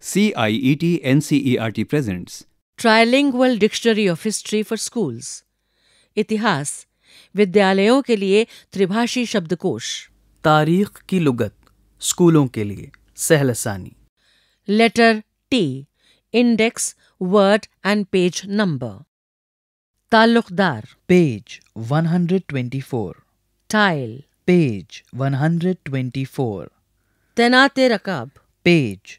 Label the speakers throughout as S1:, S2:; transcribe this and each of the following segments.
S1: CIET NCERT presents
S2: Trilingual Dictionary of History for Schools इतिहास विद्यालयों के लिए त्रिभाषी शब्दकोश
S1: तारीख की लुगत स्कूलों के लिए सहलसानी
S2: letter T index word and page number ताल्लुकदार
S1: पेज 124 टाइल पेज 124
S2: तैनात रकाब
S1: page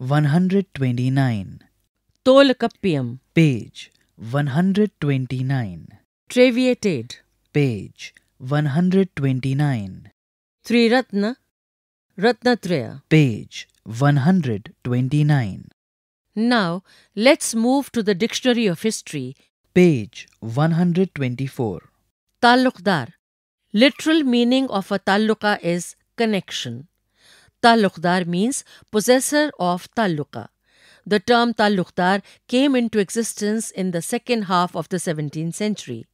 S1: 129. Tolakappiam. Page 129.
S2: Traviated.
S1: Page 129.
S2: Triratna.
S1: Ratnatraya. Page 129.
S2: Now, let's move to the Dictionary of History.
S1: Page 124.
S2: Talukdar. Literal meaning of a taluka is connection. Talukdar means possessor of taluka. The term talukdar came into existence in the second half of the 17th century.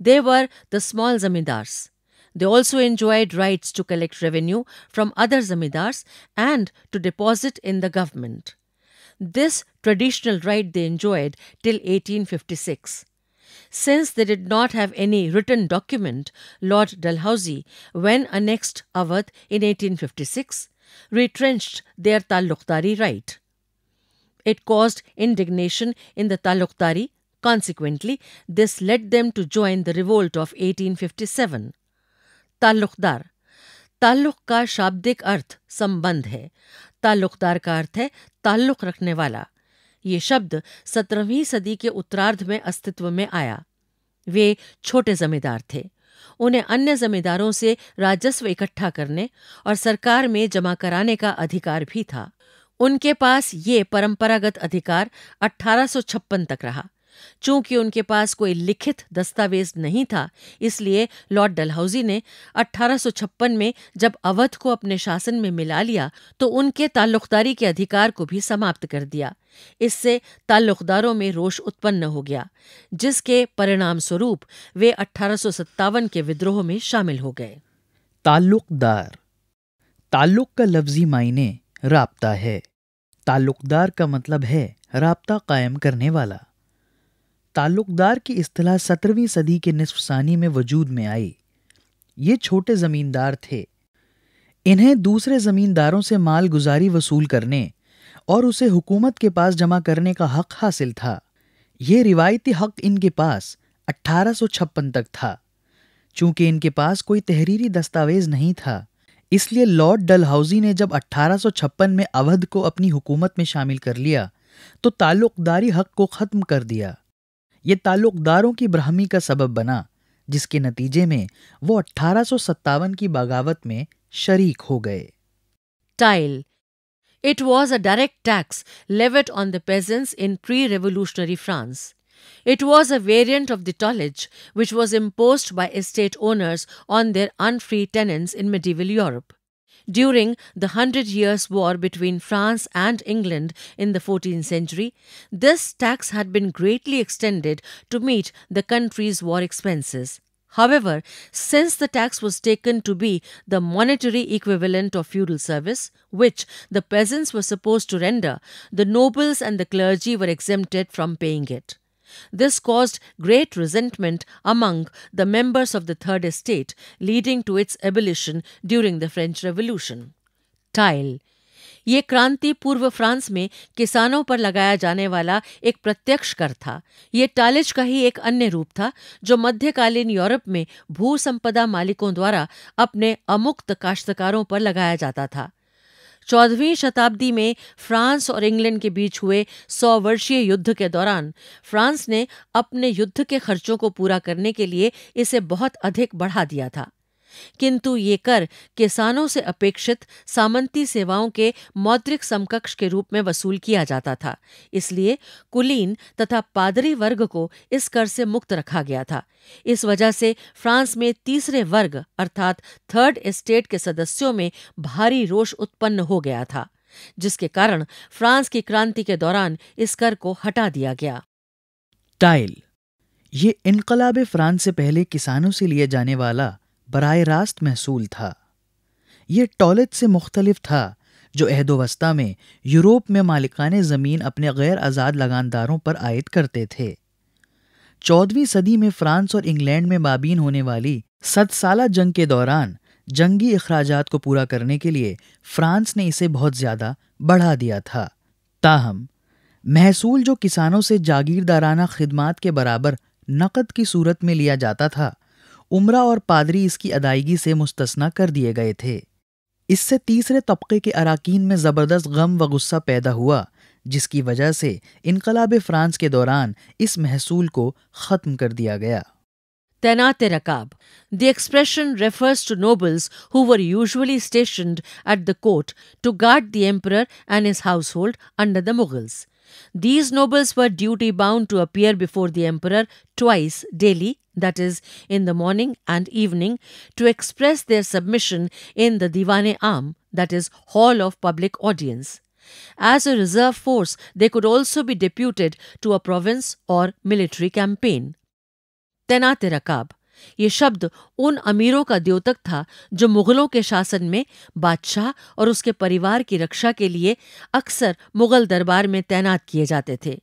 S2: They were the small zamindars. They also enjoyed rights to collect revenue from other zamindars and to deposit in the government. This traditional right they enjoyed till 1856. Since they did not have any written document, Lord Dalhousie, when annexed Awadh in 1856, retrenched their Talukhtari right. It caused indignation in the Talukhtari. Consequently, this led them to join the revolt of 1857. Talukdar Taluk ka shabdik arth sambandh hai. Talukdar ka arth hai taluk रखने wala. ये शब्द सत्रहवीं सदी के उत्तरार्ध में अस्तित्व में आया वे छोटे जमींदार थे उन्हें अन्य जमींदारों से राजस्व इकट्ठा करने और सरकार में जमा कराने का अधिकार भी था उनके पास ये परंपरागत अधिकार 1856 तक रहा चूंकि उनके पास कोई लिखित दस्तावेज नहीं था इसलिए लॉर्ड डलहौजी ने 1856 में जब अवध को अपने शासन में मिला लिया तो उनके ताल्लुकदारी के अधिकार को भी समाप्त कर दिया इससे ताल्लुकदारों में रोष उत्पन्न हो गया जिसके परिणाम स्वरूप वे अठारह के विद्रोह में शामिल हो गए
S1: ताल्लुकदार ताल्लुक का लफ्जी मायने राबता है ताल्लुकदार का मतलब है राबता कायम करने वाला ताल्लुकदार की अतलाह सत्रहवीं सदी के नसफ सानी में वजूद में आई ये छोटे ज़मींदार थे इन्हें दूसरे ज़मींदारों से माल गुजारी वसूल करने और उसे हुकूमत के पास जमा करने का हक हासिल था ये रिवायती हक इनके पास 1856 तक था चूंकि इनके पास कोई तहरीरी दस्तावेज नहीं था इसलिए लॉर्ड डलहाउजी ने जब 1856 में अवध को अपनी हुकूमत में शामिल कर लिया तो ताल्लुकदारी हक को ख़त्म कर दिया ये ताल्लुकदारों की ब्राह्मी का सबब बना जिसके नतीजे में वो अट्ठारह की बगावत में शरीक हो गए
S2: taille It was a direct tax levied on the peasants in pre-revolutionary France. It was a variant of the tollage which was imposed by estate owners on their unfree tenants in medieval Europe. During the Hundred Years' War between France and England in the 14th century, this tax had been greatly extended to meet the country's war expenses. However, since the tax was taken to be the monetary equivalent of feudal service, which the peasants were supposed to render, the nobles and the clergy were exempted from paying it. This caused great resentment among the members of the Third Estate, leading to its abolition during the French Revolution. Tile ये क्रांति पूर्व France में किसानों पर लगाया जाने वाला एक प्रत्यक्ष कर था ये टालिज का ही एक अन्य रूप था जो मध्यकालीन यूरोप में भू संपदा मालिकों द्वारा अपने अमुक्त काश्तकारों पर लगाया जाता था चौदहवीं शताब्दी में फ्रांस और इंग्लैंड के बीच हुए सौ वर्षीय युद्ध के दौरान फ्रांस ने अपने युद्ध के खर्चों को पूरा करने के लिए इसे बहुत अधिक बढ़ा दिया था किंतु ये कर किसानों से अपेक्षित सामंती सेवाओं के मौद्रिक समकक्ष के रूप में वसूल किया जाता था इसलिए कुलीन तथा पादरी वर्ग को इस कर से मुक्त रखा गया था इस वजह से फ्रांस में तीसरे वर्ग अर्थात थर्ड एस्टेट के सदस्यों में भारी रोष उत्पन्न हो गया था जिसके कारण फ्रांस की क्रांति के दौरान इस कर को हटा दिया गया
S1: टाइल ये इनकलाब फ्रांस से पहले किसानों से लिए जाने वाला बरह रास्त महसूल था ये टॉलेज से मुख्तलफ था जो अहदोवस्ता में यूरोप में मालिकान ज़मीन अपने गैर आज़ाद लगानदारों पर आयद करते थे चौदहवीं सदी में फ्रांस और इंग्लैंड में माबीन होने वाली सदसाला जंग के दौरान जंगी अखराज को पूरा करने के लिए फ्रांस ने इसे बहुत ज़्यादा बढ़ा दिया था ताहम महसूल जो किसानों से जागीरदाराना खदमात के बराबर नकद की सूरत में लिया जाता था उम्रा और पादरी इसकी अदायगी से मुस्तना कर दिए गए थे इससे तीसरे तबके के अरकान में ज़बरदस्त गम व गुस्सा पैदा हुआ जिसकी वजह से इनकलाब फ्रांस के दौरान इस महसूल को ख़त्म कर दिया गया
S2: तैनात रकाब the expression refers to nobles who were usually stationed at the court to guard the emperor and his household under the Mughals These nobles were duty bound to appear before the emperor twice daily, that is, in the morning and evening, to express their submission in the Divane-um, that is, Hall of Public Audience. As a reserve force, they could also be deputed to a province or military campaign. Tenate Rakab ये शब्द उन अमीरों का द्योतक था जो मुगलों के शासन में बादशाह और उसके परिवार की रक्षा के लिए अक्सर मुगल दरबार में तैनात किए जाते थे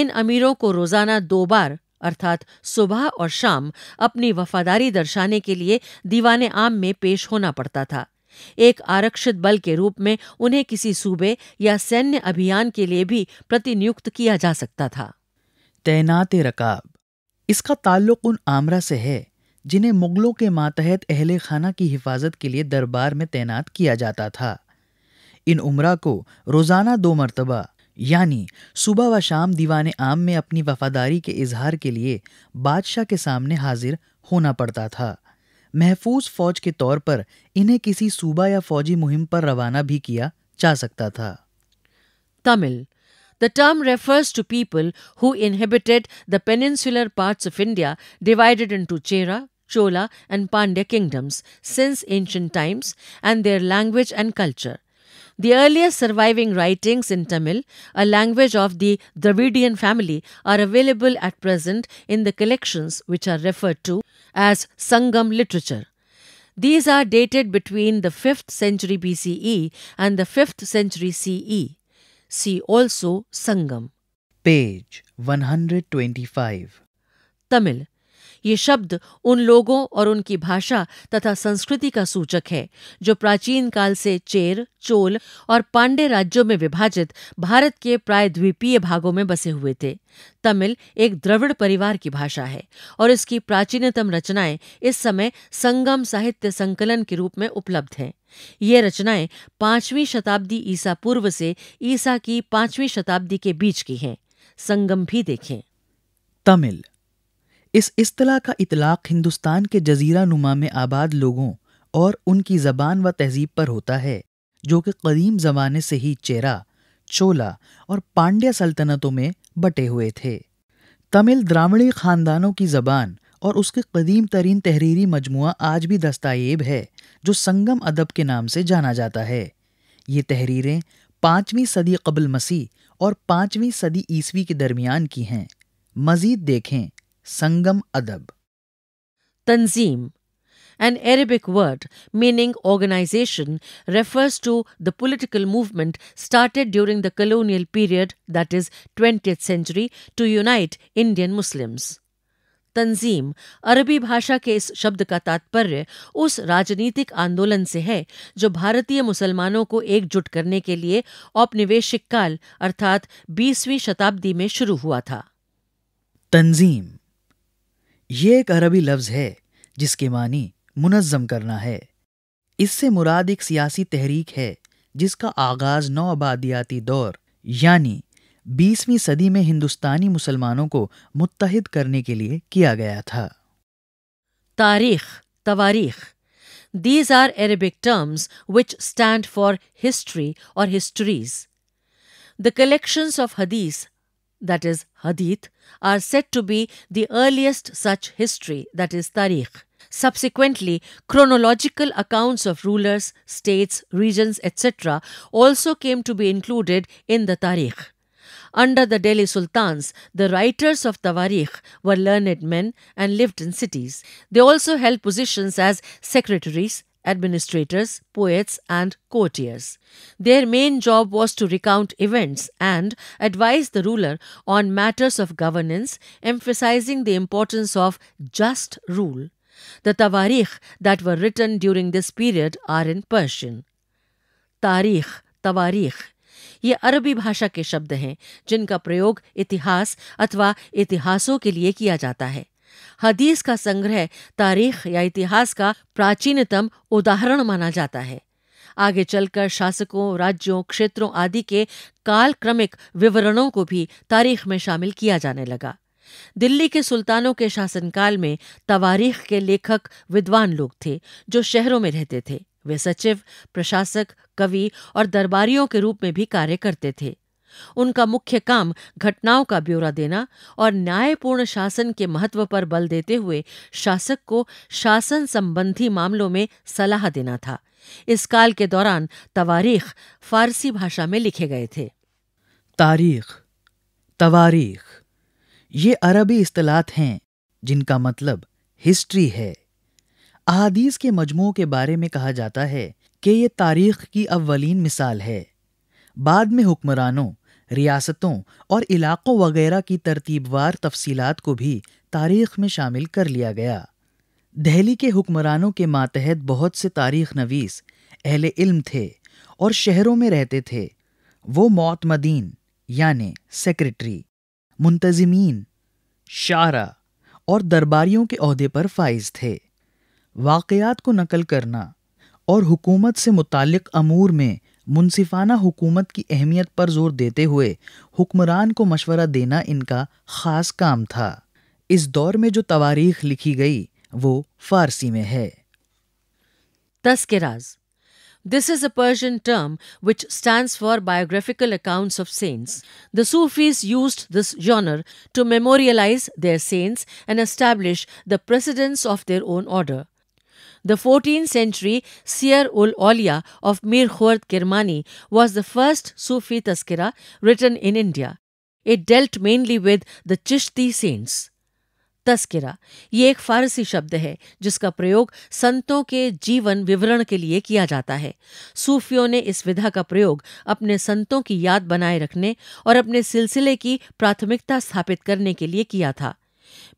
S2: इन अमीरों को रोजाना दो बार अर्थात सुबह और शाम अपनी वफादारी दर्शाने के लिए दीवाने आम में पेश होना पड़ता था एक आरक्षित बल के रूप में उन्हें किसी सूबे या सैन्य अभियान के लिए भी प्रतिनियुक्त किया जा सकता था
S1: तैनात रकाब इसका ताल्लुक उन आमरा से है जिन्हें मुगलों के मातहत अहले खाना की हिफाजत के लिए दरबार में तैनात किया जाता था इन उमरा को रोज़ाना दो मरतबा यानी सुबह व शाम दीवान आम में अपनी वफादारी के इजहार के लिए बादशाह के सामने हाजिर होना पड़ता था महफूज फौज के तौर पर इन्हें किसी सूबा या फौजी मुहिम पर रवाना भी किया जा सकता था
S2: Tamil The term refers to people who inhabited the peninsular parts of India divided into Chera, Chola and Pandya kingdoms since ancient times and their language and culture. The earliest surviving writings in Tamil, a language of the Dravidian family, are available at present in the collections which are referred to as Sangam literature. These are dated between the 5th century BCE and the 5th century CE. See also Sangam
S1: page 125.
S2: Tamil ये शब्द उन लोगों और उनकी भाषा तथा संस्कृति का सूचक है जो प्राचीन काल से चेर चोल और पांडे राज्यों में विभाजित भारत के प्राय द्वीपीय भागों में बसे हुए थे तमिल एक द्रविड़ परिवार की भाषा है और इसकी प्राचीनतम रचनाएं इस समय संगम साहित्य संकलन के रूप में उपलब्ध हैं ये रचनाएं पांचवीं शताब्दी ईसा पूर्व से ईसा की पांचवीं शताब्दी के बीच की हैं संगम भी देखें
S1: तमिल इस इस्तला का इतलाक हिंदुस्तान के जजीरा नुमा में आबाद लोगों और उनकी ज़बान व तहजीब पर होता है जो कि कदीम ज़माने से ही चेरा चोला और पांड्या सल्तनतों में बटे हुए थे तमिल द्रामिड़ी ख़ानदानों की ज़बान और उसके कदीम तरीन तहरीरी मजमु आज भी दस्ताएब है जो संगम अदब के नाम से जाना जाता है ये तहरीरें पाँचवीं सदी कबल मसीह और पाँचवीं सदी ईस्वी के
S2: दरमियान की हैं मज़ीद देखें संगम अदब तंजीम An Arabic word meaning organization refers to the political movement started during the colonial period, that is, 20th century, to unite Indian Muslims. तंजीम अरबी भाषा के इस शब्द का तात्पर्य उस राजनीतिक आंदोलन से है जो भारतीय मुसलमानों को एकजुट करने के लिए औपनिवेशिक काल अर्थात 20वीं शताब्दी में शुरू हुआ था
S1: तंजीम ये एक अरबी लफ्ज है जिसके मानी मुनज़म करना है इससे मुराद एक सियासी तहरीक है जिसका आगाज नौ आबादियाती दौर यानी बीसवीं सदी में हिंदुस्तानी मुसलमानों को मुतहद करने के लिए किया गया था
S2: तारीख तवारीख these are Arabic terms which stand for history और हिस्ट्रीज द कलेक्शन ऑफ हदीस दैट इज हदीत are set to be the earliest such history that is तारीख subsequently chronological accounts of rulers states regions etcetera also came to be included in the तारीख Under the Delhi sultans, the writers of Tawarikh were learned men and lived in cities. They also held positions as secretaries, administrators, poets, and courtiers. Their main job was to recount events and advise the ruler on matters of governance, emphasizing the importance of just rule. The tawarikh that were written during this period are in Persian. Tarikh, tawarikh ये अरबी भाषा के शब्द हैं जिनका प्रयोग इतिहास अथवा इतिहासों के लिए किया जाता है हदीस का संग्रह तारीख या इतिहास का प्राचीनतम उदाहरण माना जाता है आगे चलकर शासकों राज्यों क्षेत्रों आदि के कालक्रमिक विवरणों को भी तारीख में शामिल किया जाने लगा दिल्ली के सुल्तानों के शासनकाल में तवारीख के लेखक विद्वान लोग थे जो शहरों में रहते थे वे सचिव प्रशासक कवि और दरबारियों के रूप में भी कार्य करते थे उनका मुख्य काम घटनाओं का ब्यौरा देना और न्यायपूर्ण शासन के महत्व पर बल देते हुए शासक को शासन संबंधी मामलों में सलाह देना था इस काल के दौरान तवारीख फारसी भाषा में लिखे गए थे
S1: तारीख तवारीख ये अरबी इस्तलात हैं जिनका मतलब हिस्ट्री है अहादीस के मजमू के बारे में कहा जाता है कि ये तारीख की अवलिन मिसाल है बाद में हुक्मरानों रियासतों और इलाक़ों वगैरह की तरतीबवार तफसी को भी तारीख में शामिल कर लिया गया दहली के हुक्मरानों के मातहत बहुत से तारीख नवीस अहल इल्म थे और शहरों में रहते थे वो मौतमदीन यानि सेक्रेटरी मुंतजमीन शाहरा और दरबारियों के अहदे पर फाइज थे वाक़ात को नकल करना और हुकूमत से मुतक़ अमूर में मुनसिफाना हुकूमत की अहमियत पर जोर देते हुए हुक्मरान को मशवरा देना इनका ख़ास काम था इस दौर में जो तवारीख लिखी गई वो फारसी में है
S2: तस्कराज This is a Persian term which stands for biographical accounts of saints. The Sufis used this genre to memorialize their saints and establish the precedence of their own order. The 14th century Sir ul Aulia of Mir Khurd Kirmani was the first Sufi Tazkira written in India. It dealt mainly with the Chishti saints. तस्किरा ये एक फारसी शब्द है जिसका प्रयोग संतों के जीवन विवरण के लिए किया जाता है सूफियों ने इस विधा का प्रयोग अपने संतों की याद बनाए रखने और अपने सिलसिले की प्राथमिकता स्थापित करने के लिए किया था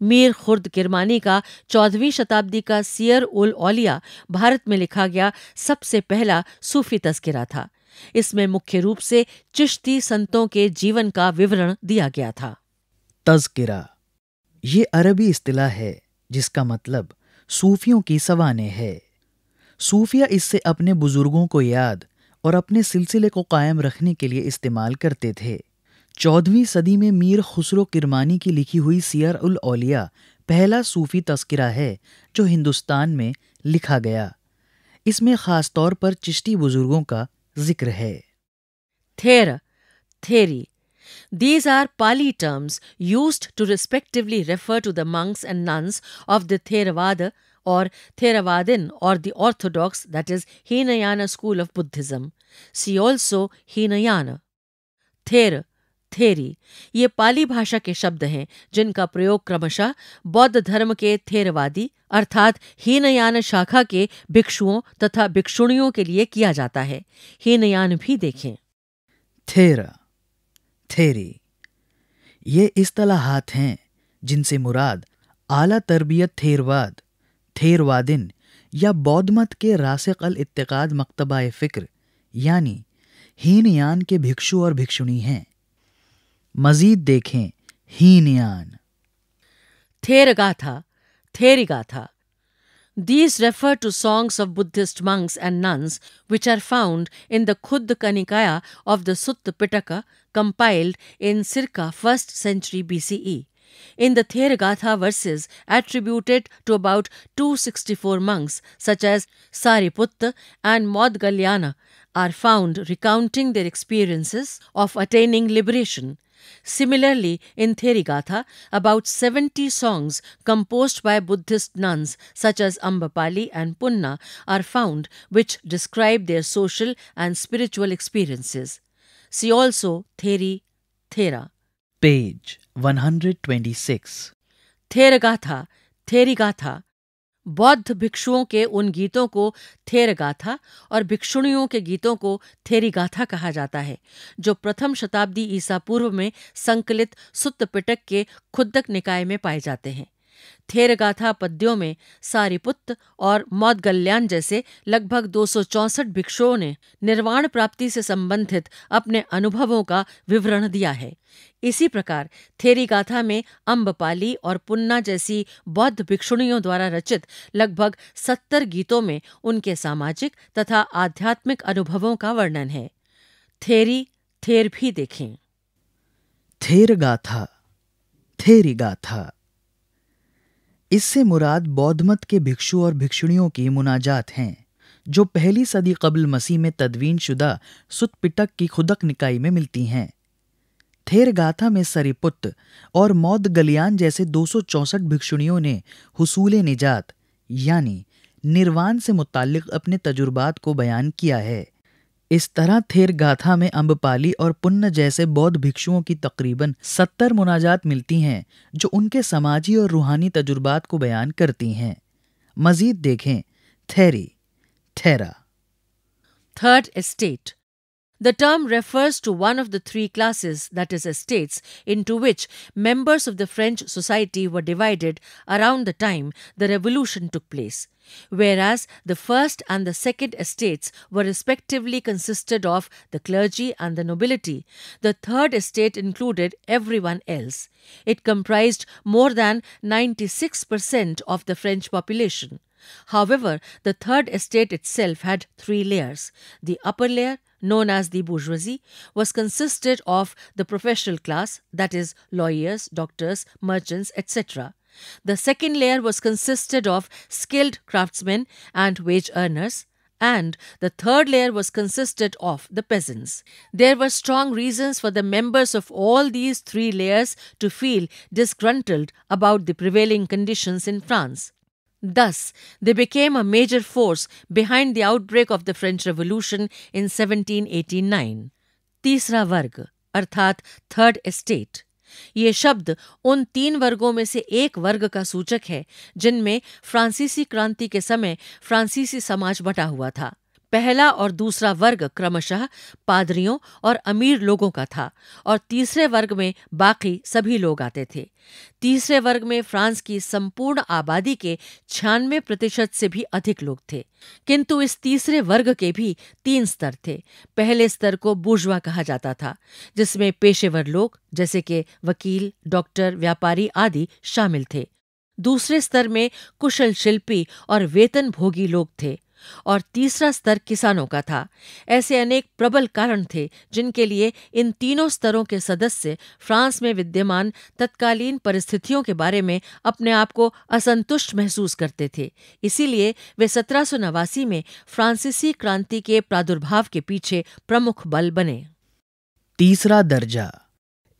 S2: मीर खुर्द किरमानी का चौदहवीं शताब्दी का सियर उल औलिया भारत में लिखा गया सबसे पहला सूफी तस्करा था इसमें मुख्य रूप से चिश्ती संतों के जीवन का विवरण दिया गया था
S1: तस्करा ये अरबी इस्तिला है जिसका मतलब सूफियों की सवाने है सूफिया इससे अपने बुजुर्गों को याद और अपने सिलसिले को कायम रखने के लिए इस्तेमाल करते थे चौदहवीं सदी में मीर खुसरो किरमानी की लिखी हुई सियर उल औलिया पहला सूफी तस्करा है जो हिंदुस्तान में लिखा गया इसमें खास तौर पर चिश्ती बुजुर्गों का जिक्र है
S2: थेर थेरी these are Pali terms used to respectively refer to the monks and nuns of the Theravada और थेरवादिन और the that is Hinayana school of Buddhism see also Hinayana थेर थेरी ये पाली भाषा के शब्द हैं जिनका प्रयोग क्रमशः बौद्ध धर्म के थेरवादी अर्थात हीनयान शाखा के भिक्षुओं तथा भिक्षुणियों के लिए किया जाता है हीनयान भी देखें
S1: थेरा थेरी ये इस्तलाहात हैं जिनसे मुराद आला तरबियत थेरवाद थेरवादिन या बौद्ध मत के रासिक अल इत्तेकाद मकतबा फ़िक्र यानी हीनयान के भिक्षु और भिक्षुणी हैं मजीद देखें हीनयान
S2: थेर गाथा These refer to songs of Buddhist monks and nuns, which are found in the Khuddaka Nikaya of the Sutta Pitaka, compiled in circa 1st century BCE. In the Theragatha verses attributed to about 264 monks, such as Sariputta and Modgalyana, are found recounting their experiences of attaining liberation Similarly, in Therigatha, about 70 songs composed by Buddhist nuns such as Ambapali and Punna are found which describe their social and spiritual experiences. See also Theri, Thera.
S1: Page 126.
S2: Theragatha, Therigatha बौद्ध भिक्षुओं के उन गीतों को थेर गाथा और भिक्षुणियों के गीतों को थेरी गाथा कहा जाता है जो प्रथम शताब्दी ईसा पूर्व में संकलित सुत्त पिटक के खुद्दक निकाय में पाए जाते हैं थेरगाथा पद्यों में सारिपुत्त और मौदगल्याण जैसे लगभग दो भिक्षुओं ने निर्वाण प्राप्ति से संबंधित अपने अनुभवों का विवरण दिया है इसी प्रकार थेरी गाथा में अम्बपाली और पुन्ना जैसी बौद्ध भिक्षुणियों द्वारा रचित लगभग सत्तर गीतों में उनके सामाजिक तथा आध्यात्मिक अनुभवों का वर्णन है थेरी थेर भी देखें
S1: थेर गाथा थेरी गाथा इससे मुराद बौद्धमत के भिक्षु और भिक्षुणियों की मुनाजात हैं जो पहली सदी कबल मसीह में तदवीन शुदा सुतपिटक की खुदक निकाय में मिलती हैं थेर गाथा में सरिपुत और मौद गलियान जैसे दो भिक्षुणियों ने हसूल निजात यानी निर्वाण से मुतक अपने तजुर्बात को बयान किया है इस तरह थेर गाथा में अम्बपाली और पुन्न जैसे बौद्ध भिक्षुओं की तकरीबन सत्तर मुनाजात मिलती हैं जो उनके समाजी और रूहानी तजुर्बात को बयान करती हैं मजीद देखें थेरी थेरा
S2: Third Estate The term refers to one of the three classes, that is, estates, into which members of the French society were divided around the time the revolution took place, whereas the first and the second estates were respectively consisted of the clergy and the nobility. The third estate included everyone else. It comprised more than 96% of the French population. However, the Third Estate itself had three layers. The upper layer, known as the bourgeoisie, was consisted of the professional class, that is, lawyers, doctors, merchants, etc. The second layer was consisted of skilled craftsmen and wage earners, and the third layer was consisted of the peasants. There were strong reasons for the members of all these three layers to feel disgruntled about the prevailing conditions in France. Thus, they became a major force behind the outbreak of the French Revolution in 1789. तीसरा वर्ग अर्थात third Estate. ये शब्द उन तीन वर्गों में से एक वर्ग का सूचक है जिनमें फ्रांसीसी क्रांति के समय फ्रांसीसी समाज बटा हुआ था पहला और दूसरा वर्ग क्रमशः पादरियों और अमीर लोगों का था और तीसरे वर्ग में बाकी सभी लोग आते थे तीसरे वर्ग में फ्रांस की संपूर्ण आबादी के छियानवे प्रतिशत से भी अधिक लोग थे किंतु इस तीसरे वर्ग के भी तीन स्तर थे पहले स्तर को बुर्जवा कहा जाता था जिसमें पेशेवर लोग जैसे कि वकील डॉक्टर व्यापारी आदि शामिल थे दूसरे स्तर में कुशल शिल्पी और वेतन भोगी लोग थे और तीसरा स्तर किसानों का था ऐसे अनेक प्रबल कारण थे जिनके लिए इन तीनों स्तरों के सदस्य फ्रांस में विद्यमान तत्कालीन परिस्थितियों के बारे में अपने आप को असंतुष्ट महसूस करते थे इसीलिए वे सत्रह में फ्रांसीसी क्रांति के प्रादुर्भाव के पीछे प्रमुख बल बने
S1: तीसरा दर्जा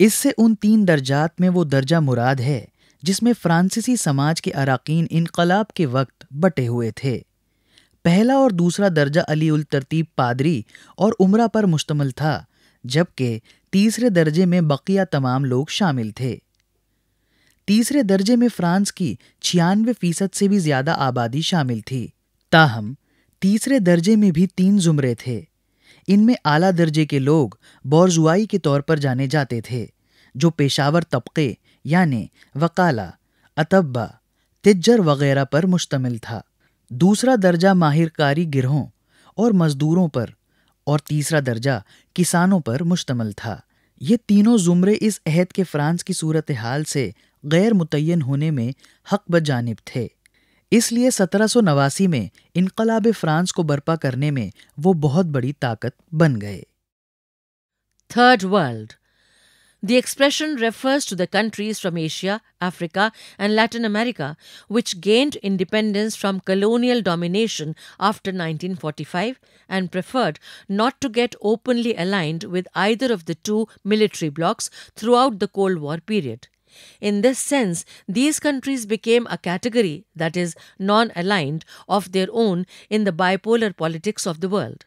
S1: इससे उन तीन दर्जात में वो दर्जा मुराद है जिसमें फ्रांसीसी समाज के अरकान इनकलाब के वक्त बटे हुए थे पहला और दूसरा दर्जा अली उल तरतीब पादरी और उम्र पर मुश्तमल था जबकि तीसरे दर्जे में बकिया तमाम लोग शामिल थे तीसरे दर्जे में फ्रांस की छियानवे फीसद से भी ज़्यादा आबादी शामिल थी ताहम तीसरे दर्जे में भी तीन जुमरे थे इनमें आला दर्जे के लोग बोरजुआई के तौर पर जाने जाते थे जो पेशावर तबके यानि वकाला अतब्बा तिज्जर वगैरह पर मुश्तमिल था दूसरा दर्जा माहिरकारी गिरोहों और मज़दूरों पर और तीसरा दर्जा किसानों पर मुश्तमल था ये तीनों ज़ुमरे इस अहद के फ़्रांस की सूरत हाल से गैर मुतन होने में हक ब जानब थे इसलिए सत्रह सौ नवासी में इनकलाब फ़्रांस को बर्पा करने में वो बहुत बड़ी ताकत बन गए
S2: Third World The expression refers to the countries from Asia, Africa, and Latin America which gained independence from colonial domination after 1945 and preferred not to get openly aligned with either of the two military blocs throughout the Cold War period. In this sense, these countries became a category, that is, non aligned, of their own in the bipolar politics of the world.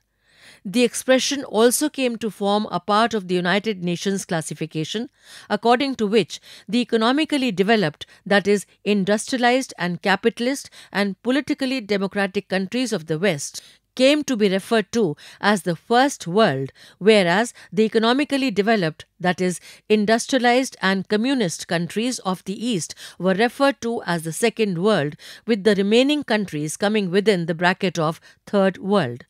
S2: The expression also came to form a part of the United Nations classification, according to which the economically developed, that is, industrialized and capitalist and politically democratic countries of the West came to be referred to as the first world, whereas the economically developed, that is, industrialized and communist countries of the East were referred to as the second world, with the remaining countries coming within the bracket of third world.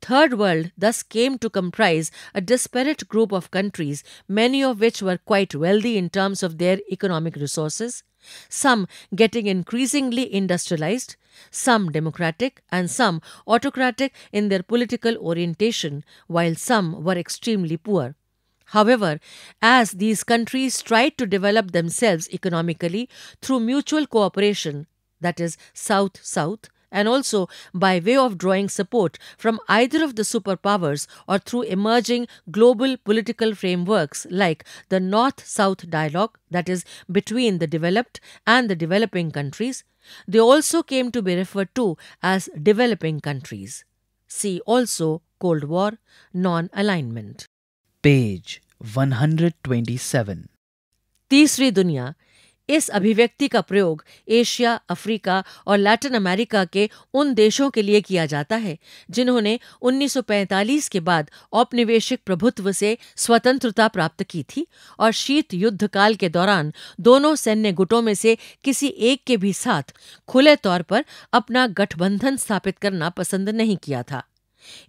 S2: Third World thus came to comprise a disparate group of countries, many of which were quite wealthy in terms of their economic resources, some getting increasingly industrialized, some democratic and some autocratic in their political orientation, while some were extremely poor. However, as these countries tried to develop themselves economically through mutual cooperation, that is, South South, and also by way of drawing support from either of the superpowers or through emerging global political frameworks like the North South dialogue, that is, between the developed and the developing countries. They also came to be referred to as developing countries. See also Cold War, non alignment.
S1: Page 127.
S2: तीसरी दुनिया इस अभिव्यक्ति का प्रयोग Asia Africa और Latin America के उन देशों के लिए किया जाता है जिन्होंने 1945 के बाद औपनिवेशिक प्रभुत्व से स्वतंत्रता प्राप्त की थी और शीत युद्ध काल के दौरान दोनों सैन्य गुटों में से किसी एक के भी साथ खुले तौर पर अपना गठबंधन स्थापित करना पसंद नहीं किया था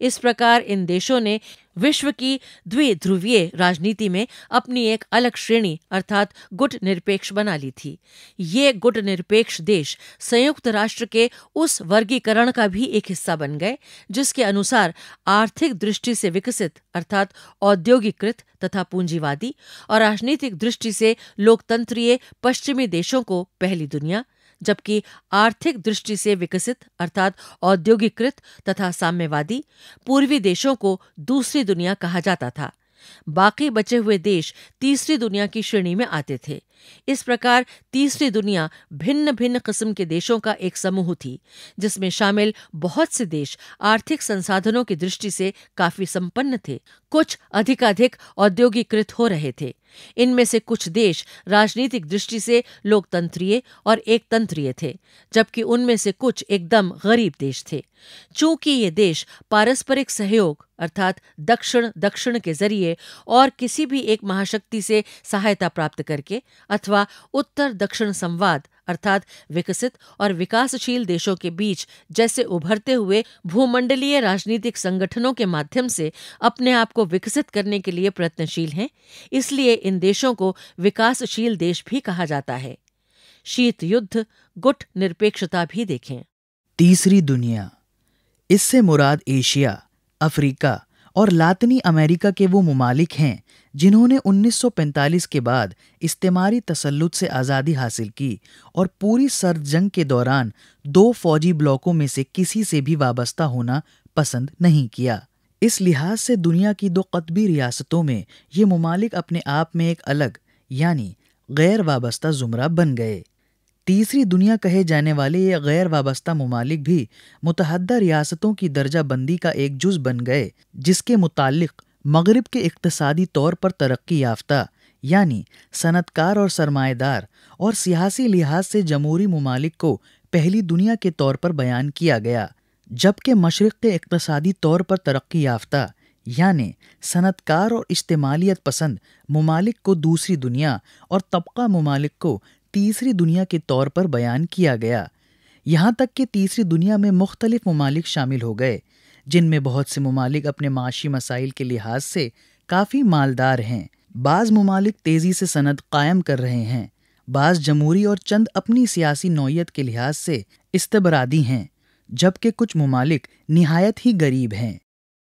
S2: इस प्रकार इन देशों ने विश्व की द्विध्रुवीय राजनीति में अपनी एक अलग श्रेणी अर्थात गुट निरपेक्ष बना ली थी ये गुट निरपेक्ष देश संयुक्त राष्ट्र के उस वर्गीकरण का भी एक हिस्सा बन गए जिसके अनुसार आर्थिक दृष्टि से विकसित अर्थात औद्योगिकृत तथा पूंजीवादी और राजनीतिक दृष्टि से लोकतंत्रीय पश्चिमी देशों को पहली दुनिया जबकि आर्थिक दृष्टि से विकसित अर्थात औद्योगिकृत तथा साम्यवादी पूर्वी देशों को दूसरी दुनिया कहा जाता था बाकी बचे हुए देश तीसरी दुनिया की श्रेणी में आते थे इस प्रकार तीसरी दुनिया भिन्न भिन्न किस्म के देशों का एक समूह थी जिसमें शामिल बहुत से देश आर्थिक संसाधनों की दृष्टि से काफी संपन्न थे कुछ अधिकाधिक औद्योगिकृत हो रहे थे इनमें से कुछ देश राजनीतिक दृष्टि से लोकतंत्रीय और एकतंत्रीय थे जबकि उनमें से कुछ एकदम गरीब देश थे चूंकि ये देश पारस्परिक सहयोग अर्थात दक्षिण दक्षिण के जरिए और किसी भी एक महाशक्ति से सहायता प्राप्त करके अथवा उत्तर दक्षिण संवाद अर्थात विकसित और विकासशील देशों के बीच जैसे उभरते हुए भूमंडलीय राजनीतिक संगठनों के माध्यम से अपने आप को विकसित करने के लिए प्रयत्नशील हैं इसलिए इन देशों को विकासशील देश भी कहा जाता है शीत युद्ध गुट निरपेक्षता भी देखें
S1: तीसरी दुनिया इससे मुराद एशिया अफ्रीका और लातनी अमेरिका के वो ममालिक हैं जिन्होंने 1945 के बाद इस्तेमारी तसलुत से आज़ादी हासिल की और पूरी सर्द जंग के दौरान दो फौजी ब्लॉकों में से किसी से भी वाबस्ता होना पसंद नहीं किया इस लिहाज से दुनिया की दो कतबी रियासतों में ये ममालिक अपने आप में एक अलग यानी गैर वाबस्ता ज़ुमरा बन गए तीसरी दुनिया कहे जाने वाले ये गैर वाबस्ता ममालिक भी मुतहद रियासतों की दर्जा बंदी का एक जुज बन गए जिसके मुतालिक मगरब के इकतसादी तौर पर तरक्की याफ्ता यानी सनतकार और सरमाएदार और सियासी लिहाज से जमहूरी ममालिक को पहली दुनिया के तौर पर बयान किया गया जबकि मशरक़ के इकतसादी तौर पर तरक्की याफ्ता यानि सनतकार और इस्तेमालियत पसंद ममालिक को दूसरी दुनिया और तबका ममालिक को तीसरी दुनिया के तौर पर बयान किया गया यहाँ तक कि तीसरी दुनिया में मुख्तलिफ ममालिक शामिल हो गए जिनमें बहुत से ममालिक अपने माशी मसाइल के लिहाज से काफ़ी मालदार हैं बाज़ ममालिक तेज़ी से सनद कायम कर रहे हैं बाज़ जमहूरी और चंद अपनी सियासी नौीयत के लिहाज से इस्तबरादी हैं जबकि कुछ ममालिक नहायत ही गरीब हैं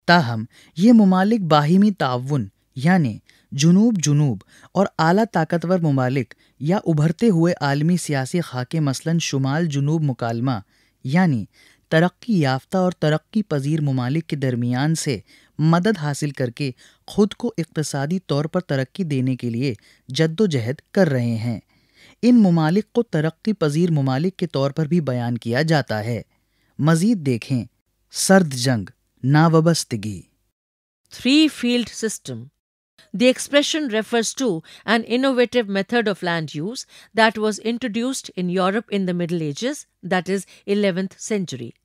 S1: ताहम ये ममालिक बाहिमी ताउन यानी जुनूब जुनूब और आला ताकतवर ममालिक या उभरते हुए आलमी सियासी खाके मसलन शुमाल जुनूब मुकालमा यानी तरक्की याफ्ता और तरक्की पजीर ममालिक के दरमियान से मदद हासिल करके ख़ुद को इकतसादी तौर पर तरक्की देने के लिए जद्दोजहद कर रहे हैं इन ममालिक को तरक्की पजीर ममालिक के तौर पर भी बयान किया जाता है मज़ीद देखें सर्द जंग नावबस्तगी
S2: three field system The expression refers to an innovative method of land use that was introduced in Europe in the Middle Ages, that is 11th century.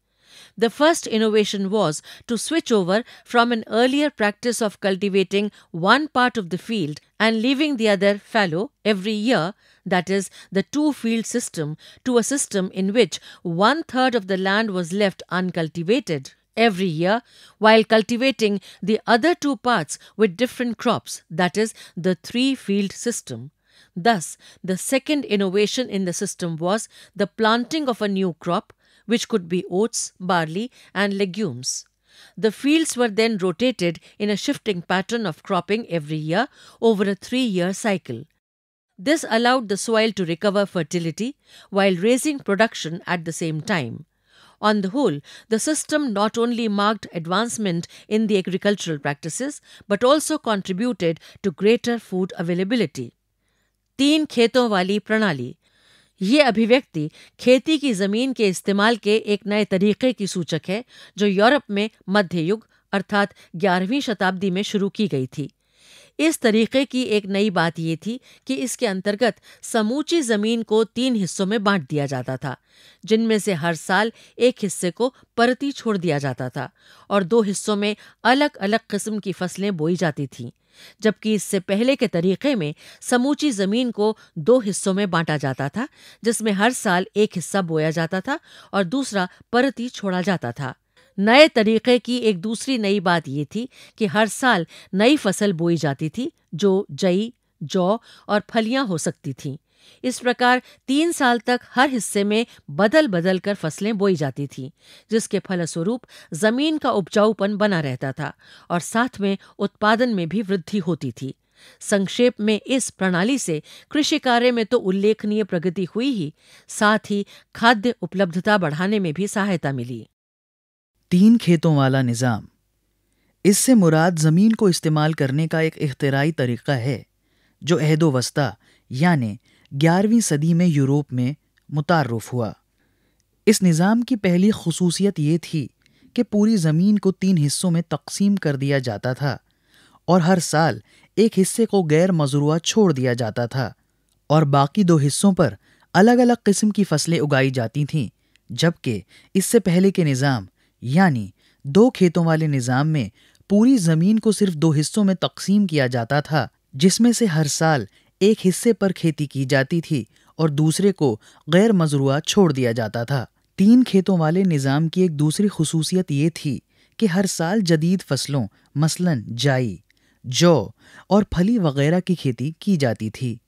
S2: The first innovation was to switch over from an earlier practice of cultivating one part of the field and leaving the other fallow every year, that is, the two field system, to a system in which one third of the land was left uncultivated every year while cultivating the other two parts with different crops, that is, the three field system. Thus, the second innovation in the system was the planting of a new crop, which could be oats, barley, and legumes. The fields were then rotated in a shifting pattern of cropping every year over a three year cycle. This allowed the soil to recover fertility while raising production at the same time. On the whole, the system not only marked advancement in the agricultural practices but also contributed to greater food availability. तीन खेतों वाली प्रणाली ये अभिव्यक्ति खेती की जमीन के इस्तेमाल के एक नए तरीके की सूचक है जो यूरोप में मध्य युग अर्थात ग्यारहवीं शताब्दी में शुरू की गई थी इस तरीके की एक नई बात यह थी कि इसके अंतर्गत समूची जमीन को तीन हिस्सों में बांट दिया जाता था जिनमें से हर साल एक हिस्से को परती छोड़ दिया जाता था और दो हिस्सों में अलग अलग किस्म की फसलें बोई जाती थीं जबकि इससे पहले के तरीके में समूची जमीन को दो हिस्सों में बांटा जाता था जिसमें हर साल एक हिस्सा बोया जाता था और दूसरा परती छोड़ा जाता था नए तरीक़े की एक दूसरी नई बात ये थी कि हर साल नई फसल बोई जाती थी जो जई जौ और फलियां हो सकती थीं इस प्रकार तीन साल तक हर हिस्से में बदल बदल कर फसलें बोई जाती थीं जिसके फलस्वरूप जमीन का उपजाऊपन बना रहता था और साथ में उत्पादन में भी वृद्धि होती थी संक्षेप में इस प्रणाली से कृषि कार्य में तो उल्लेखनीय प्रगति हुई ही साथ ही खाद्य उपलब्धता बढ़ाने में भी सहायता मिली
S1: तीन खेतों वाला निज़ाम इससे मुराद ज़मीन को इस्तेमाल करने का एक अख्तराई तरीक़ा है जो अहदो वस्ता यानि ग्यारहवीं सदी में यूरोप में मुतारफ हुआ इस निज़ाम की पहली खसूसियत ये थी कि पूरी ज़मीन को तीन हिस्सों में तकसीम कर दिया जाता था और हर साल एक हिस्से को गैर मजरूआ छोड़ दिया जाता था और बाकी दो हिस्सों पर अलग अलग किस्म की फसलें उगाई जाती थीं जबकि इससे पहले के निज़ाम यानी दो खेतों वाले निज़ाम में पूरी ज़मीन को सिर्फ दो हिस्सों में तकसीम किया जाता था जिसमें से हर साल एक हिस्से पर खेती की जाती थी और दूसरे को गैर मजरूआ छोड़ दिया जाता था तीन खेतों वाले निज़ाम की एक दूसरी खसूसियत ये थी कि हर साल जदीद फसलों मसलन जाई जौ और फली वगैरह की खेती की जाती थी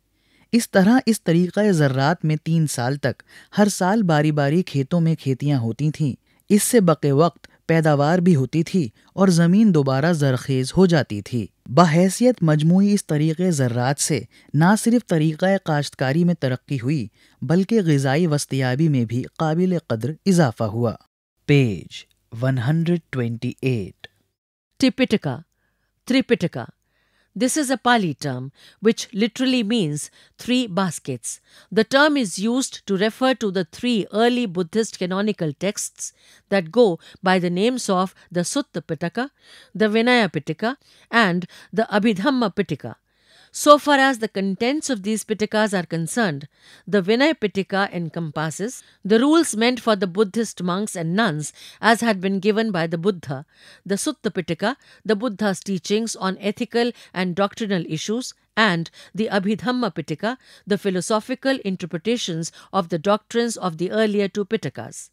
S1: इस तरह इस तरीक़ ज़रात में तीन साल तक हर साल बारी बारी खेतों में खेतियाँ होती थीं इससे बके वक्त पैदावार भी होती थी और ज़मीन दोबारा जरखेज़ हो जाती थी बहैसियत मजमू इस तरीक़े ज़र्रात से न सिर्फ तरीक़ काश्तकारी में तरक्की हुई बल्कि गज़ाई वस्तियाबी में भी काबिल कदर इजाफा हुआ page 128
S2: Tipitaka Tripitaka This is a Pali term, which literally means three baskets. The term is used to refer to the three early Buddhist canonical texts that go by the names of the Sutta Pitaka, the Vinaya Pitaka, and the Abhidhamma Pitaka. So far as the contents of these pitikas are concerned, the Vinay Pitika encompasses the rules meant for the Buddhist monks and nuns as had been given by the Buddha, the Sutta Pitika, the Buddha's teachings on ethical and doctrinal issues, and the Abhidhamma Pitaka, the philosophical interpretations of the doctrines of the earlier two pitikas.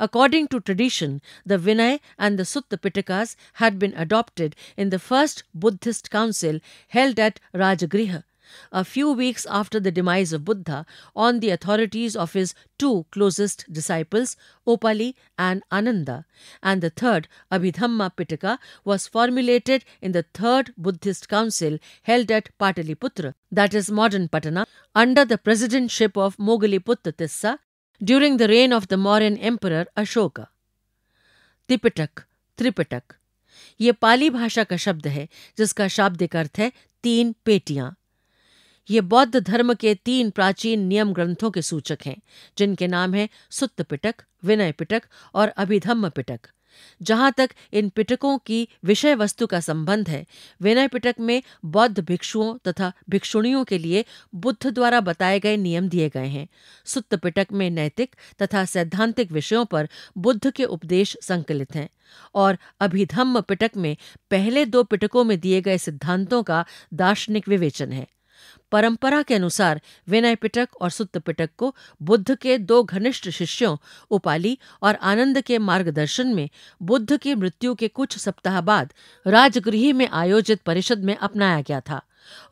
S2: According to tradition, the Vinay and the Sutta Pitakas had been adopted in the first Buddhist council held at Rajagriha a few weeks after the demise of Buddha on the authorities of his two closest disciples, Opali and Ananda, and the third, Abhidhamma Pitaka, was formulated in the third Buddhist council held at Pataliputra, that is modern Patna, under the presidentship of Mogaliputta Tissa during the reign of the Mauryan emperor Ashoka. Tipitaka Tripitaka ये पाली भाषा का शब्द है जिसका शाब्दिक अर्थ है तीन पेटियां ये बौद्ध धर्म के तीन प्राचीन नियम ग्रंथों के सूचक हैं जिनके नाम हैं सुत्त पिटक विनय पिटक और अभिधम्म पिटक जहाँ तक इन पिटकों की विषय वस्तु का संबंध है विनय पिटक में बौद्ध भिक्षुओं तथा भिक्षुणियों के लिए बुद्ध द्वारा बताए गए नियम दिए गए हैं सुत्त पिटक में नैतिक तथा सैद्धांतिक विषयों पर बुद्ध के उपदेश संकलित हैं और अभिधम्म पिटक में पहले दो पिटकों में दिए गए सिद्धांतों का दार्शनिक विवेचन है परंपरा के अनुसार विनय पिटक और सुत्त पिटक को बुद्ध के दो घनिष्ठ शिष्यों उपाली और आनंद के मार्गदर्शन में बुद्ध की मृत्यु के कुछ सप्ताह बाद राजगृह में आयोजित परिषद में अपनाया गया था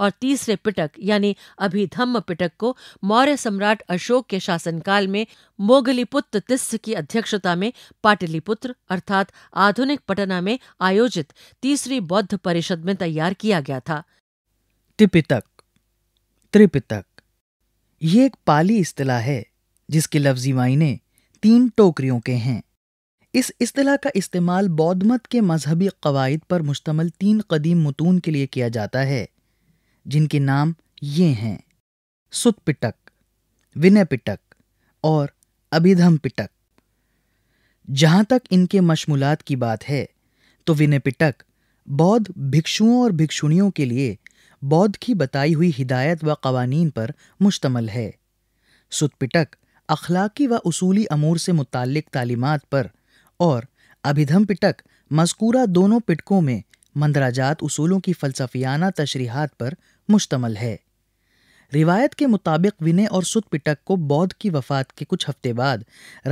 S2: और तीसरे पिटक यानी अभिधम्म पिटक को मौर्य सम्राट अशोक के शासनकाल में मोगलीपुत्र तिस्स की अध्यक्षता में पाटलिपुत्र अर्थात आधुनिक पटना में आयोजित तीसरी बौद्ध परिषद में तैयार किया गया था
S1: टिपिटक त्रिपितक ये एक पाली इस्तला है जिसके लफ्जी मायने तीन टोकरियों के हैं इस अतलाह का इस्तेमाल बौद्ध मत के मजहबी कवायद पर मुश्तमल तीन कदीम मतून के लिए किया जाता है जिनके नाम ये हैं सुतपिटक विनयपिटक विनय पिटक और अभिधम पिटक जहां तक इनके मशमूलात की बात है तो विनय पिटक बौद्ध भिक्षुओं और भिक्षुणियों के लिए बौद्ध की बताई हुई हिदायत व कवानीन पर मुश्तमल है सुतपिटक अखलाकी व उसूली अमूर से मुतक तालीमत पर और अभिधम पिटक मस्कूरा दोनों पिटकों में मंदराजात उसूलों की फ़लसफियाना तशरीहत पर मुश्तमल है रिवायत के मुताबिक विनय और सुत पिटक को बौद्ध की वफात के कुछ हफ्ते बाद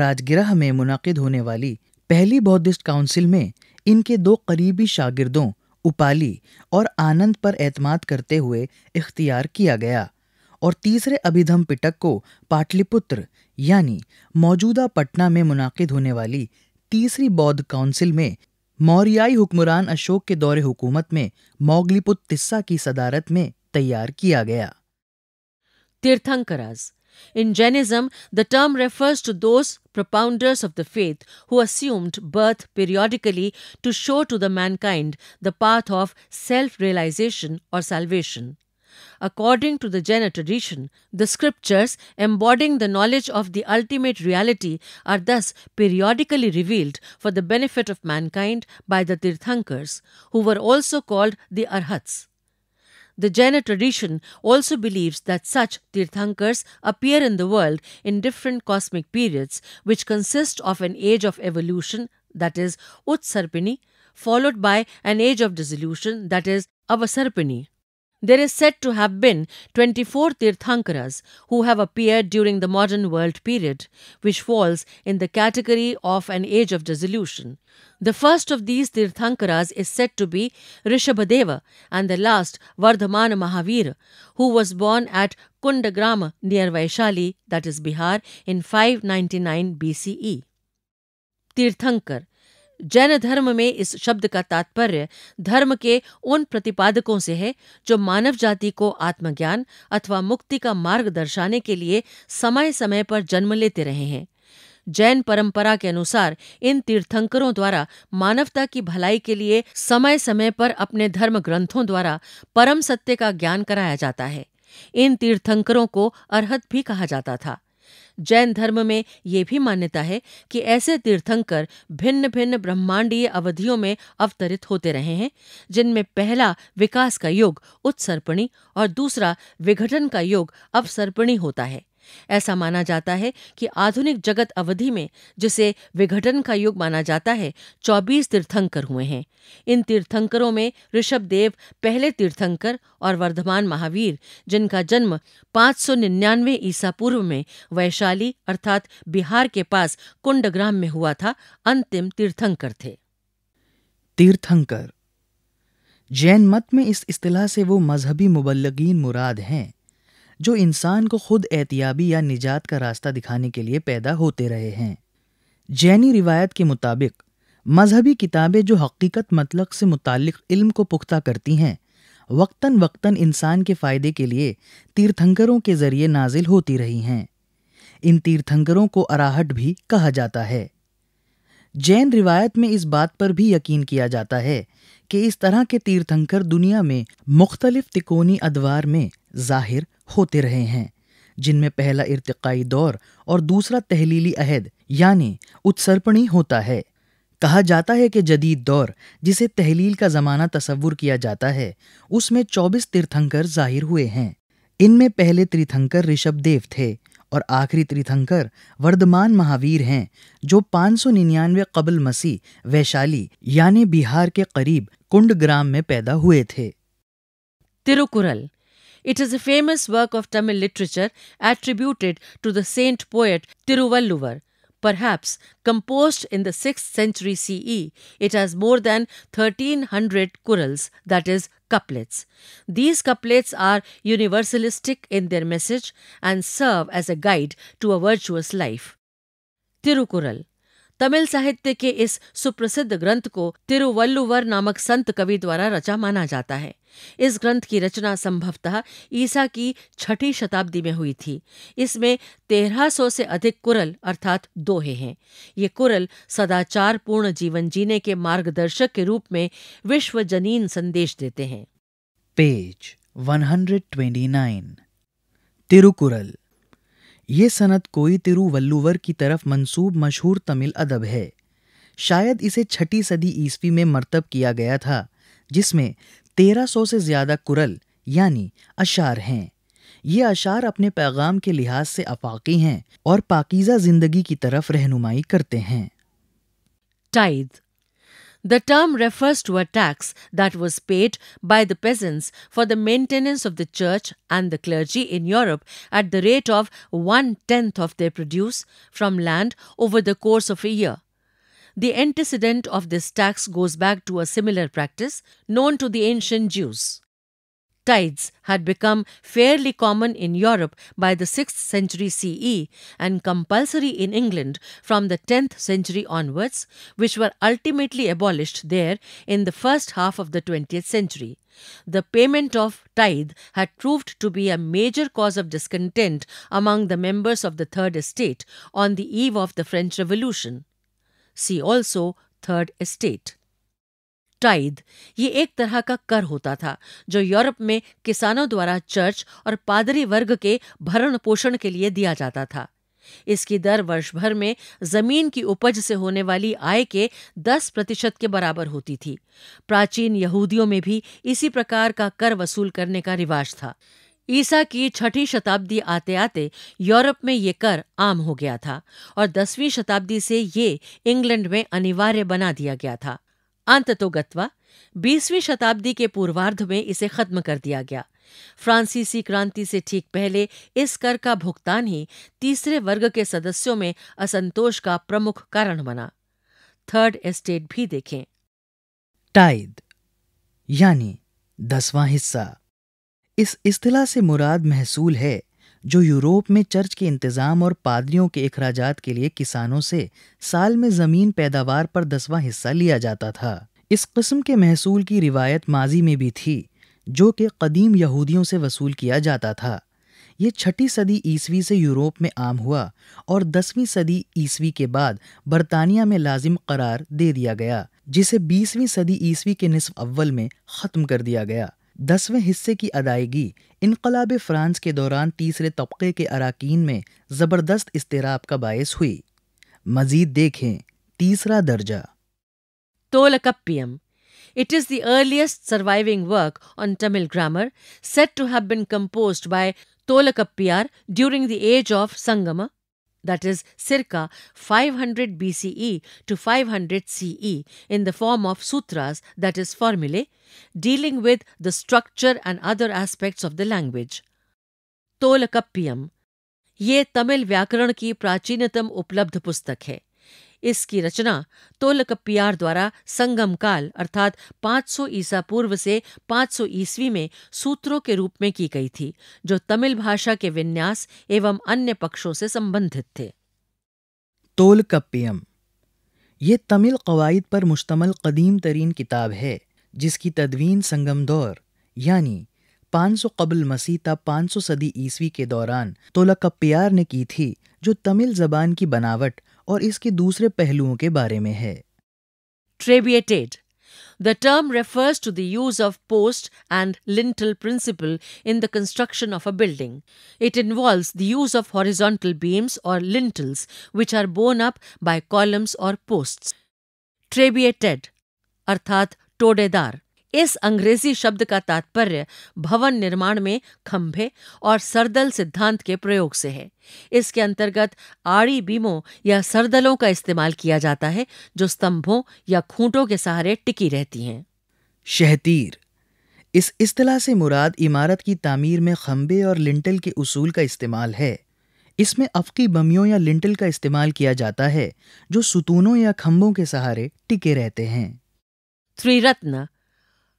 S1: राजगिरह में मुनद होने वाली पहली बौद्धिस्ट काउंसिल में इनके दो करीबी शागिर्दों उपाली और आनंद पर एतमाद करते हुए इख्तियार किया गया और तीसरे अभिधम पिटक को पाटलिपुत्र यानी मौजूदा पटना में मुनाकिद होने वाली तीसरी बौद्ध काउंसिल में मौर्याई हुक्मरान अशोक के दौरे हुकूमत में मोगलिपुत तिस्सा की सदारत में तैयार किया गया
S2: तीर्थंकराज In Jainism, the term refers to those propounders of the faith who assumed birth periodically to show to the mankind the path of self-realization or salvation. According to the Jaina tradition, the scriptures embodying the knowledge of the ultimate reality are thus periodically revealed for the benefit of mankind by the Tirthankars, who were also called the Arhats. The Jaina tradition also believes that such Tirthankars appear in the world in different cosmic periods, which consist of an age of evolution, that is, Utsarpini, followed by an age of dissolution, that is, Avasarpini. There is said to have been 24 Tirthankaras who have appeared during the modern world period, which falls in the category of an age of dissolution. The first of these Tirthankaras is said to be Rishabhadeva and the last Vardhamana Mahavira, who was born at Kundagrama near Vaishali, that is Bihar, in 599 BCE. Tirthankar Jain धर्म में इस शब्द का तात्पर्य धर्म के उन प्रतिपादकों से है जो मानव जाति को आत्मज्ञान अथवा मुक्ति का मार्ग दर्शाने के लिए समय समय पर जन्म लेते रहे हैं जैन परंपरा के अनुसार इन तीर्थंकरों द्वारा मानवता की भलाई के लिए समय समय पर अपने धर्म ग्रंथों द्वारा परम सत्य का ज्ञान कराया जाता है इन तीर्थंकरों को अरहत भी कहा जाता था जैन धर्म में ये भी मान्यता है कि ऐसे तीर्थंकर भिन्न भिन्न ब्रह्मांडीय अवधियों में अवतरित होते रहे हैं जिनमें पहला विकास का योग उत्सर्पणी और दूसरा विघटन का योग अवसर्पणी होता है ऐसा माना जाता है कि आधुनिक जगत अवधि में जिसे विघटन का युग माना जाता है चौबीस तीर्थंकर हुए हैं इन तीर्थंकरों में ऋषभ देव पहले तीर्थंकर और वर्धमान महावीर जिनका जन्म 599 ईसा पूर्व में वैशाली अर्थात बिहार के पास कुंडग्राम में हुआ था अंतिम तीर्थंकर थे
S1: तीर्थंकर जैन मत में इस इतलाह से वो मजहबी मुबल्लगीन मुराद हैं जो इंसान को खुद एहतियाबी या निजात का रास्ता दिखाने के लिए पैदा होते रहे हैं जैनी रिवायत के मुताबिक मजहबी किताबें जो हकीकत मतलब से मुतक इल्म को पुख्ता करती हैं वक्ता वक्ता इंसान के फ़ायदे के लिए तीर्थंकरों के ज़रिए नाजिल होती रही हैं इन तीर्थंकरों को अराहट भी कहा जाता है जैन रिवायत में इस बात पर भी यकीन किया जाता है कि इस तरह के तीर्थंकर दुनिया में मुख्तलिफ तिकोनी अदवार में ज़ाहिर होते रहे हैं जिनमें पहला इरतकाई दौर और दूसरा तहलीली अहद यानी उत्सर्पणी होता है कहा जाता है कि जदीद दौर जिसे तहलील का ज़माना तस्वुर किया जाता है उसमें चौबीस तीर्थंकर जाहिर हुए हैं इनमें पहले तीर्थंकर ऋषभ देव थे और आखिरी तीर्थंकर वर्धमान महावीर हैं जो पाँच सौ निन्यानवे कबल मसीह वैशाली यानी बिहार के करीब कुंड ग्राम में पैदा हुए थे
S2: Thirukkural It is a famous work of Tamil literature attributed to the saint poet Tiruvalluvar. Perhaps composed in the 6th century CE, it has more than 1300 kurals, that is, couplets. These couplets are universalistic in their message and serve as a guide to a virtuous life. Tirukural Tamil साहित्य के इस सुप्रसिद्ध ग्रंथ को तिरुवल्लुवर नामक संत कवि द्वारा रचा माना जाता है इस ग्रंथ की रचना संभवतः ईसा की छठी शताब्दी में हुई थी इसमें तेरह सौ से अधिक कुरल अर्थात दोहे हैं ये कुरल सदाचार पूर्ण जीवन जीने के मार्गदर्शक के रूप में विश्व जनीन संदेश देते हैं
S1: पेज 129 तिरुकुरल ये सनत कोई तिरुवल्लुवर की तरफ मंसूब मशहूर तमिल अदब है शायद इसे छठी सदी ईस्वी में मरतब किया गया था जिसमें 1300 से ज़्यादा कुरल यानी अशार हैं ये अशार अपने पैगाम के लिहाज से अफाकी हैं और पाकिज़ा ज़िंदगी की तरफ रहनुमाई करते हैं
S2: tithe The term refers to a tax that was paid by the peasants for the maintenance of the church and the clergy in Europe at the rate of one tenth of their produce from land over the course of a year. The antecedent of this tax goes back to a similar practice known to the ancient Jews tides had become fairly common in Europe by the 6th century CE and compulsory in England from the 10th century onwards, which were ultimately abolished there in the first half of the 20th century. The payment of tithe had proved to be a major cause of discontent among the members of the Third Estate on the eve of the French Revolution. See also Third Estate. Tithe ये एक तरह का कर होता था जो Europe में किसानों द्वारा चर्च और पादरी वर्ग के भरण पोषण के लिए दिया जाता था इसकी दर वर्ष भर में जमीन की उपज से होने वाली आय के 10 प्रतिशत के बराबर होती थी प्राचीन यहूदियों में भी इसी प्रकार का कर वसूल करने का रिवाज था ईसा की छठी शताब्दी आते आते यूरोप में ये कर आम हो गया था और दसवीं शताब्दी से ये इंग्लैंड में अनिवार्य बना दिया गया था अंत गत्वा बीसवीं शताब्दी के पूर्वार्ध में इसे खत्म कर दिया गया फ्रांसीसी क्रांति से ठीक पहले इस कर का भुगतान ही तीसरे वर्ग के सदस्यों में असंतोष का प्रमुख कारण बना थर्ड एस्टेट भी देखें
S1: टाइद यानी दसवां हिस्सा इस इस्तिला से मुराद महसूल है जो यूरोप में चर्च के इंतज़ाम और पादरियों के अखराज के लिए किसानों से साल में ज़मीन पैदावार पर दसवां हिस्सा लिया जाता था इस कस्म के महसूल की रिवायत माजी में भी थी जो कि कदीम यहूदियों से वसूल किया जाता था ये छठी सदी ईसवी से यूरोप में आम हुआ और दसवीं सदी ईसवी के बाद बरतानिया में लाजिम करार दे दिया गया जिसे बीसवीं सदी ईसवी के निसफ अव्वल में ख़त्म कर दिया गया दसवें हिस्से की अदायगी इनकलाब फ्रांस के दौरान तीसरे तबके के अरकान में ज़बरदस्त इसतराब का बायस हुई मजीद देखें तीसरा दर्जा
S2: तोलकप्पियम It is the earliest surviving work on Tamil grammar said to have been composed by Tolakappiyar during the age of Sangama that is circa 500 BCE to 500 CE in the form of sutras that is formulae dealing with the structure and other aspects of the language. tolakappiyam ye tamil vyakaran ki prachinatam uplabdh pustak hai इसकी रचना तोलकप्पियार द्वारा संगम काल अर्थात 500 ईसा पूर्व से 500 ईस्वी में सूत्रों के रूप में की गई थी जो तमिल भाषा के विन्यास एवं अन्य पक्षों से संबंधित थे
S1: तोलकप्पियम ये तमिल कवायद पर मुश्तमल कदीम तरीन किताब है जिसकी तदवीन संगम दौर यानी 500 कबल मसीह तब 500 सदी ईस्वी के दौरान तोलकप्पियार ने की थी जो तमिल जबान की बनावट और इसके दूसरे पहलुओं के बारे में
S2: है trabeated the term refers to the use of post and lintel principle in the construction of a building it involve the use of horizontal beams और lintels which are borne up by columns और post trabeated अर्थात टोडेदार इस अंग्रेजी शब्द का तात्पर्य भवन निर्माण में खंभे और सरदल सिद्धांत के प्रयोग से है इसके अंतर्गत आड़ी बीमों या सरदलों का इस्तेमाल किया जाता है जो स्तंभों या खूंटों के सहारे टिकी रहती हैं
S1: शहतीर इस इस्तला से मुराद इमारत की तामीर में खंभे और लिंटल के उसूल का इस्तेमाल है इसमें अफकी बमियों या लिंटल का इस्तेमाल किया जाता है जो सुतूनों या खम्भों के सहारे टिके रहते हैं
S2: त्रिरत्न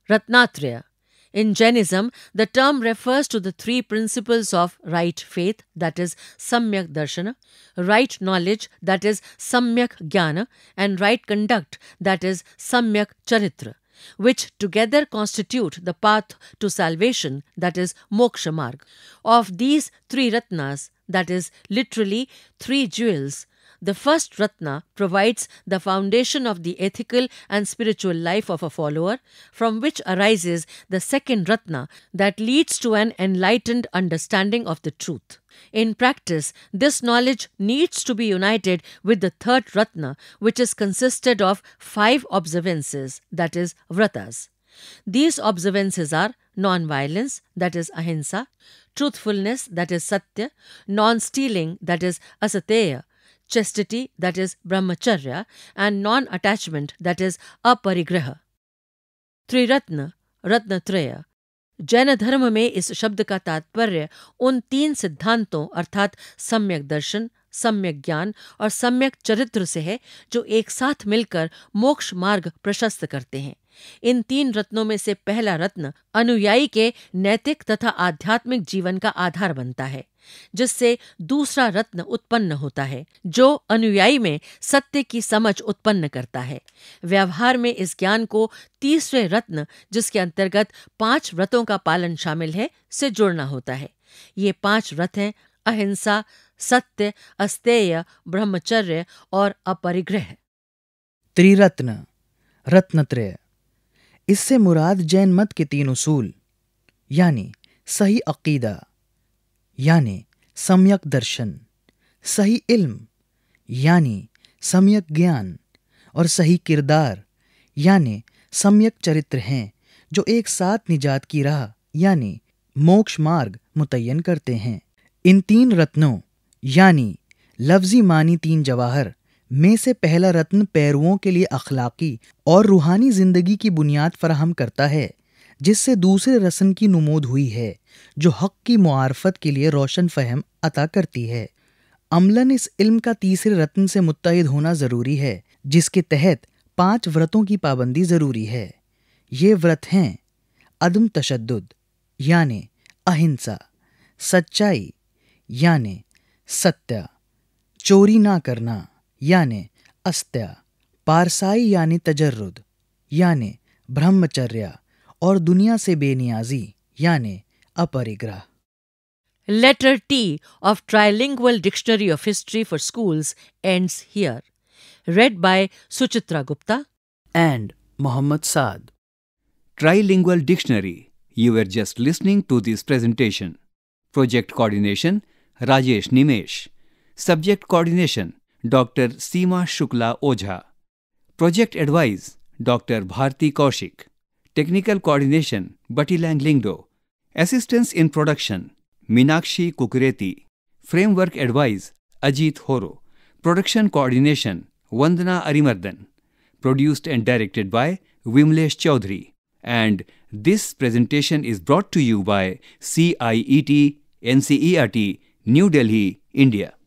S2: Ratnatraya. In Jainism, the term refers to the three principles of right faith, that is Samyak Darshana, right knowledge, that is Samyak Jnana, and right conduct, that is Samyak Charitra, which together constitute the path to salvation, that is Moksha Marg. Of these three Ratnas, that is literally three jewels, the first Ratna provides the foundation of the ethical and spiritual life of a follower, from which arises the second Ratna that leads to an enlightened understanding of the truth. In practice, this knowledge needs to be united with the third ratna, which is consisted of five observances, that is, vratas. These observances are non-violence, that is ahimsa, truthfulness, that is satya, non-stealing, that is asateya, chastity, that is brahmacharya, and non attachment, that is aparigraha. त्रिरत्न रत्नत्रय Jain धर्म में इस शब्द का तात्पर्य उन तीन सिद्धांतों अर्थात सम्यक दर्शन सम्यक ज्ञान और सम्यक चरित्र से है जो एक साथ मिलकर मोक्ष मार्ग प्रशस्त करते हैं इन तीन रत्नों में से पहला रत्न अनुयायी के नैतिक तथा आध्यात्मिक जीवन का आधार बनता है जिससे दूसरा रत्न उत्पन्न होता है जो अनुयायी में सत्य की समझ उत्पन्न करता है व्यवहार में इस ज्ञान को तीसरे रत्न जिसके अंतर्गत पांच व्रतों का पालन शामिल है से जोड़ना होता है ये पांच व्रत हैं अहिंसा सत्य अस्तेय ब्रह्मचर्य और अपरिग्रह
S1: त्रिरत्न रत्नत्रय इससे मुराद जैन मत के तीन उसूल यानी सही अकीदा यानी सम्यक दर्शन सही इल्म यानी सम्यक ज्ञान और सही किरदार यानी सम्यक चरित्र हैं जो एक साथ निजात की राह यानी मोक्ष मार्ग मुतयन करते हैं इन तीन रत्नों यानी लफ्जी मानी तीन जवाहर में से पहला रत्न पैरुओं के लिए अखलाकी और रूहानी जिंदगी की बुनियाद फराहम करता है जिससे दूसरे रस्म की नमोद हुई है जो हक की मुआरफत के लिए रोशन फहम अता करती है अमलन इस इल्म का तीसरे रत्न से मुतहद होना ज़रूरी है जिसके तहत पांच व्रतों की पाबंदी ज़रूरी है ये व्रत हैं अदम तशद यानि अहिंसा सच्चाई यानि सत्य चोरी ना करना यानि अस्त्या पारसाई यानी तजर्रुद यानी ब्रह्मचर्या और दुनिया से बेनियाजी यानी अपरिग्रह
S2: letter T of trilingual dictionary of history for schools ends here read by Suchitra Gupta
S1: and Mohammad Saad trilingual dictionary you are just listening to this presentation project coordination Rajesh Nimesh subject coordination doctor Seema Shukla Ojha project advise doctor Bharati Kaushik technical coordination Batilang Lyngdoh assistance in production Meenakshi Kukreti framework advise Ajit Horo production coordination Vandana Arimardan produced and this presentation is brought to you by C I E T N C E R T New Delhi India